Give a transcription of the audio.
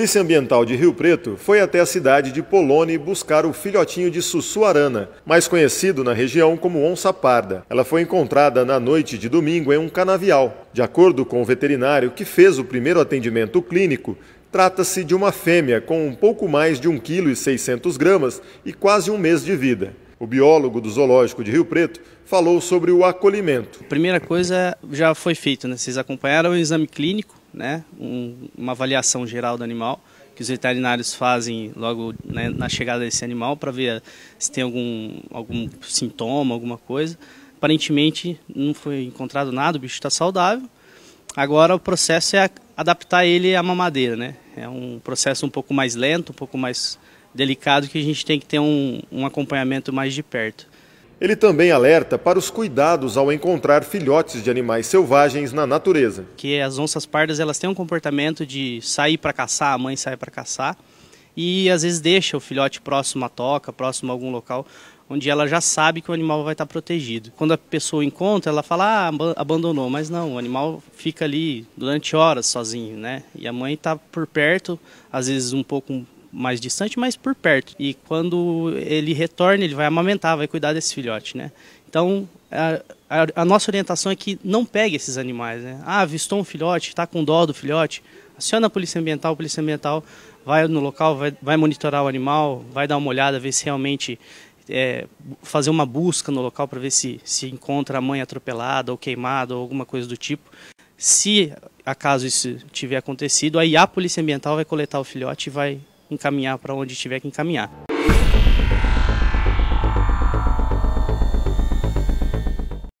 Polícia Ambiental de Rio Preto foi até a cidade de Polone buscar o filhotinho de Sussuarana, mais conhecido na região como onça parda. Ela foi encontrada na noite de domingo em um canavial. De acordo com o veterinário que fez o primeiro atendimento clínico, Trata-se de uma fêmea com um pouco mais de 1,6 kg e quase um mês de vida. O biólogo do Zoológico de Rio Preto falou sobre o acolhimento. A primeira coisa já foi feita, né? vocês acompanharam o exame clínico né, um, uma avaliação geral do animal, que os veterinários fazem logo né, na chegada desse animal para ver se tem algum, algum sintoma, alguma coisa. Aparentemente não foi encontrado nada, o bicho está saudável. Agora o processo é adaptar ele à mamadeira, né? É um processo um pouco mais lento, um pouco mais delicado que a gente tem que ter um, um acompanhamento mais de perto. Ele também alerta para os cuidados ao encontrar filhotes de animais selvagens na natureza. Que as onças pardas elas têm um comportamento de sair para caçar, a mãe sai para caçar e às vezes deixa o filhote próximo à toca, próximo a algum local onde ela já sabe que o animal vai estar protegido. Quando a pessoa encontra, ela fala, ah, abandonou, mas não, o animal fica ali durante horas sozinho, né? E a mãe está por perto, às vezes um pouco mais distante, mas por perto. E quando ele retorna, ele vai amamentar, vai cuidar desse filhote, né? Então, a, a, a nossa orientação é que não pegue esses animais, né? Ah, avistou um filhote, está com dó do filhote, aciona a polícia ambiental, a polícia ambiental vai no local, vai, vai monitorar o animal, vai dar uma olhada, ver se realmente é, fazer uma busca no local para ver se se encontra a mãe atropelada ou queimada ou alguma coisa do tipo. Se acaso isso tiver acontecido, aí a polícia ambiental vai coletar o filhote e vai encaminhar para onde tiver que encaminhar.